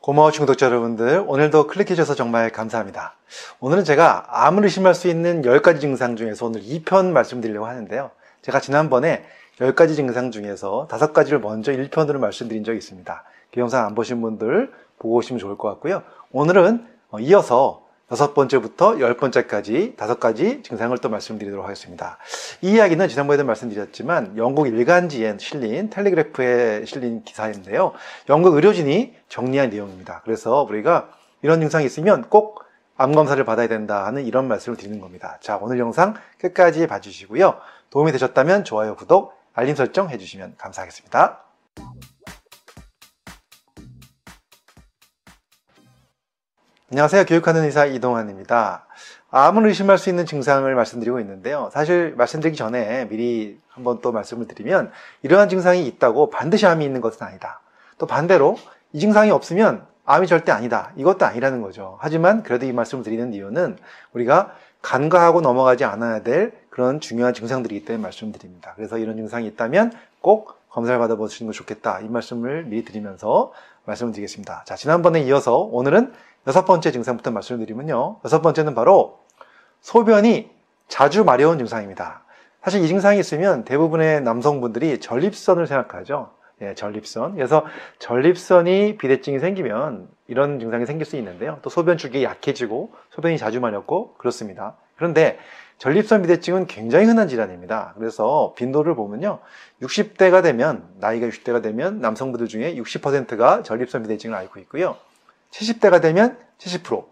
고마워 중독자 여러분들 오늘도 클릭해주셔서 정말 감사합니다 오늘은 제가 암을 의심할 수 있는 10가지 증상 중에서 오늘 2편 말씀드리려고 하는데요 제가 지난번에 10가지 증상 중에서 5가지를 먼저 1편으로 말씀드린 적이 있습니다 그 영상 안 보신 분들 보고 오시면 좋을 것 같고요 오늘은 어, 이어서 다섯 번째부터 열 번째까지 다섯 가지 증상을 또 말씀드리도록 하겠습니다. 이 이야기는 지난번에도 말씀드렸지만 영국 일간지에 실린 텔레그래프에 실린 기사인데요. 영국 의료진이 정리한 내용입니다. 그래서 우리가 이런 증상이 있으면 꼭 암 검사를 받아야 된다 하는 이런 말씀을 드리는 겁니다. 자, 오늘 영상 끝까지 봐주시고요. 도움이 되셨다면 좋아요, 구독, 알림 설정 해주시면 감사하겠습니다. 안녕하세요. 교육하는 의사 이동환입니다. 암을 의심할 수 있는 증상을 말씀드리고 있는데요. 사실 말씀드리기 전에 미리 한번 또 말씀을 드리면 이러한 증상이 있다고 반드시 암이 있는 것은 아니다. 또 반대로 이 증상이 없으면 암이 절대 아니다. 이것도 아니라는 거죠. 하지만 그래도 이 말씀을 드리는 이유는 우리가 간과하고 넘어가지 않아야 될 그런 중요한 증상들이기 때문에 말씀드립니다. 그래서 이런 증상이 있다면 꼭 검사를 받아보시는 게 좋겠다. 이 말씀을 미리 드리면서 말씀을 드리겠습니다. 자, 지난번에 이어서 오늘은 여섯 번째 증상부터 말씀드리면요. 을 여섯 번째는 바로 소변이 자주 마려운 증상입니다. 사실 이 증상이 있으면 대부분의 남성분들이 전립선을 생각하죠. 예, 전립선. 그래서 전립선이 비대증이 생기면 이런 증상이 생길 수 있는데요. 또 소변 줄기 약해지고 소변이 자주 마렵고 그렇습니다. 그런데 전립선 비대증은 굉장히 흔한 질환입니다. 그래서 빈도를 보면요. 60대가 되면 나이가 60대가 되면 남성분들 중에 60%가 전립선 비대증을 앓고 있고요. 70대가 되면 70%,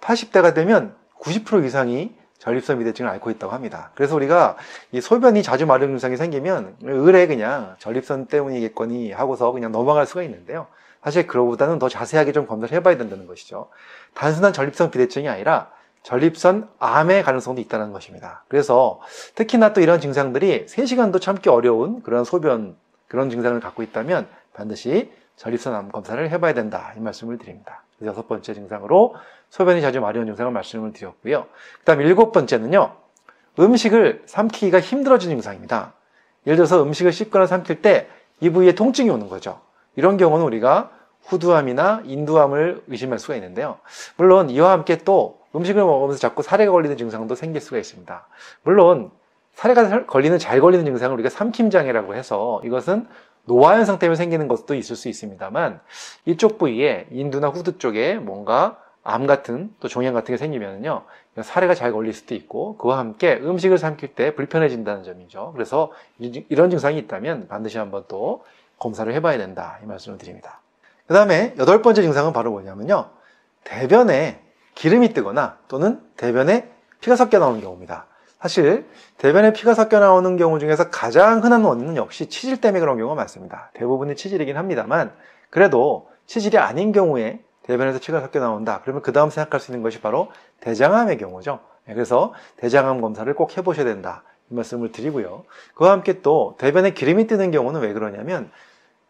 80대가 되면 90% 이상이 전립선 비대증을 앓고 있다고 합니다. 그래서 우리가 이 소변이 자주 마른 증상이 생기면 의뢰 그냥 전립선 때문이겠거니 하고서 그냥 넘어갈 수가 있는데요. 사실 그거보다는 더 자세하게 좀 검사를 해봐야 된다는 것이죠. 단순한 전립선 비대증이 아니라 전립선 암의 가능성도 있다는 것입니다. 그래서 특히나 또 이런 증상들이 3시간도 참기 어려운 그런 소변, 그런 증상을 갖고 있다면 반드시 전립선 암 검사를 해봐야 된다 이 말씀을 드립니다. 여섯 번째 증상으로 소변이 자주 마려운 증상을 말씀을 드렸고요. 그 다음 일곱 번째는요. 음식을 삼키기가 힘들어진 증상입니다. 예를 들어서 음식을 씹거나 삼킬 때 이 부위에 통증이 오는 거죠. 이런 경우는 우리가 후두암이나 인두암을 의심할 수가 있는데요. 물론 이와 함께 또 음식을 먹으면서 자꾸 사례가 걸리는 증상도 생길 수가 있습니다. 물론 사례가 걸리는 잘 걸리는 증상을 우리가 삼킴장애라고 해서 이것은 노화현상 때문에 생기는 것도 있을 수 있습니다만 이쪽 부위에 인두나 후드 쪽에 뭔가 암 같은 또 종양 같은 게 생기면요 사례가 잘 걸릴 수도 있고 그와 함께 음식을 삼킬 때 불편해진다는 점이죠 그래서 이런 증상이 있다면 반드시 한번 또 검사를 해봐야 된다 이 말씀을 드립니다 그 다음에 여덟 번째 증상은 바로 뭐냐면요 대변에 기름이 뜨거나 또는 대변에 피가 섞여 나오는 경우입니다 사실 대변에 피가 섞여 나오는 경우 중에서 가장 흔한 원인은 역시 치질 때문에 그런 경우가 많습니다. 대부분이 치질이긴 합니다만 그래도 치질이 아닌 경우에 대변에서 피가 섞여 나온다. 그러면 그 다음 생각할 수 있는 것이 바로 대장암의 경우죠. 예, 그래서 대장암 검사를 꼭 해보셔야 된다. 이 말씀을 드리고요. 그와 함께 또 대변에 기름이 뜨는 경우는 왜 그러냐면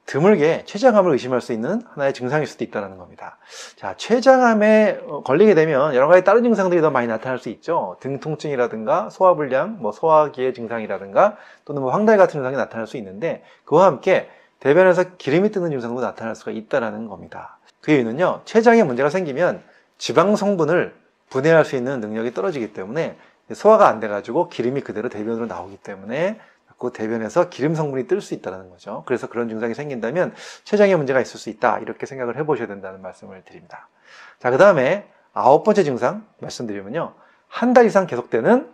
드물게 췌장암을 의심할 수 있는 하나의 증상일 수도 있다는 겁니다. 자, 췌장암에 어, 걸리게 되면 여러 가지 다른 증상들이 더 많이 나타날 수 있죠. 등 통증이라든가 소화불량, 뭐 소화기의 증상이라든가 또는 뭐 황달 같은 증상이 나타날 수 있는데 그와 함께 대변에서 기름이 뜨는 증상도 나타날 수가 있다는 겁니다. 그 이유는요, 췌장에 문제가 생기면 지방 성분을 분해할 수 있는 능력이 떨어지기 때문에 소화가 안 돼가지고 기름이 그대로 대변으로 나오기 때문에 그 대변에서 기름 성분이 뜰 수 있다는 거죠. 그래서 그런 증상이 생긴다면 췌장에 문제가 있을 수 있다. 이렇게 생각을 해보셔야 된다는 말씀을 드립니다. 자, 그 다음에 아홉 번째 증상 말씀드리면요. 한 달 이상 계속되는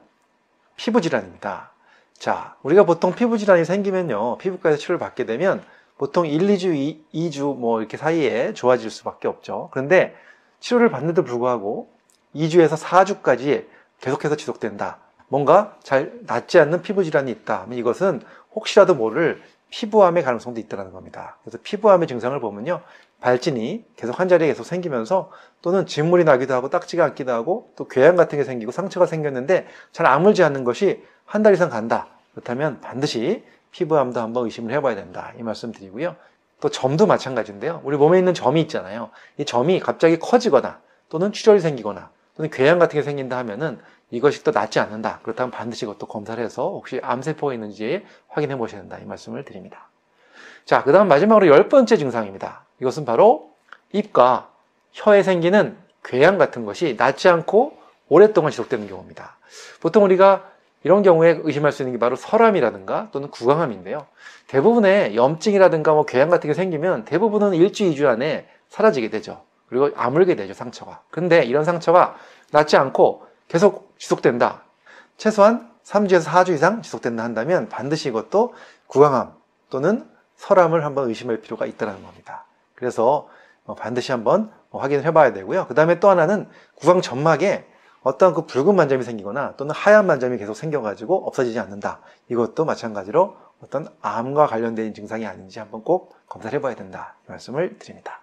피부질환입니다. 자, 우리가 보통 피부질환이 생기면요. 피부과에서 치료를 받게 되면 보통 1, 2주, 2, 2주 뭐 이렇게 사이에 좋아질 수밖에 없죠. 그런데 치료를 받는데도 불구하고 2주에서 4주까지 계속해서 지속된다. 뭔가 잘 낫지 않는 피부 질환이 있다 하면 이것은 혹시라도 모를 피부암의 가능성도 있다는 겁니다. 그래서 피부암의 증상을 보면요. 발진이 계속 한 자리에 계속 생기면서 또는 진물이 나기도 하고 딱지가 앉기도 하고 또 궤양 같은 게 생기고 상처가 생겼는데 잘 아물지 않는 것이 한 달 이상 간다. 그렇다면 반드시 피부암도 한번 의심을 해봐야 된다. 이 말씀 드리고요. 또 점도 마찬가지인데요. 우리 몸에 있는 점이 있잖아요. 이 점이 갑자기 커지거나 또는 출혈이 생기거나 또는 궤양 같은 게 생긴다 하면은 이것이 또 낫지 않는다. 그렇다면 반드시 그것도 검사를 해서 혹시 암세포가 있는지 확인해 보셔야 된다. 이 말씀을 드립니다. 자, 그 다음 마지막으로 열 번째 증상입니다. 이것은 바로 입과 혀에 생기는 궤양 같은 것이 낫지 않고 오랫동안 지속되는 경우입니다. 보통 우리가 이런 경우에 의심할 수 있는 게 바로 설암이라든가 또는 구강암인데요. 대부분의 염증이라든가 뭐 궤양 같은 게 생기면 대부분은 일주일, 이주 안에 사라지게 되죠. 그리고 아물게 되죠, 상처가. 근데 이런 상처가 낫지 않고 계속 지속된다. 최소한 3주에서 4주 이상 지속된다 한다면 반드시 이것도 구강암 또는 설암을 한번 의심할 필요가 있다는 겁니다. 그래서 어, 반드시 한번 확인을 해봐야 되고요. 그 다음에 또 하나는 구강 점막에 어떤 그 붉은 만점이 생기거나 또는 하얀 만점이 계속 생겨가지고 없어지지 않는다. 이것도 마찬가지로 어떤 암과 관련된 증상이 아닌지 한번 꼭 검사를 해봐야 된다. 이 말씀을 드립니다.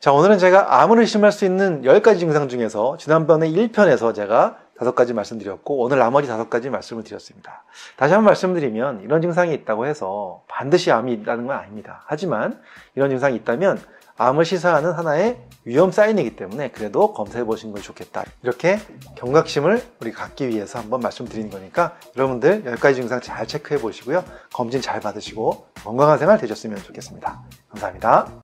자, 오늘은 제가 암을 의심할 수 있는 10가지 증상 중에서 지난번에 1편에서 제가 5가지 말씀드렸고 오늘 나머지 5가지 말씀을 드렸습니다. 다시 한번 말씀드리면 이런 증상이 있다고 해서 반드시 암이 있다는 건 아닙니다. 하지만 이런 증상이 있다면 암을 시사하는 하나의 위험 사인이기 때문에 그래도 검사해 보시는 걸 좋겠다. 이렇게 경각심을 우리 갖기 위해서 한번 말씀드리는 거니까 여러분들 10가지 증상 잘 체크해 보시고요. 검진 잘 받으시고 건강한 생활 되셨으면 좋겠습니다. 감사합니다.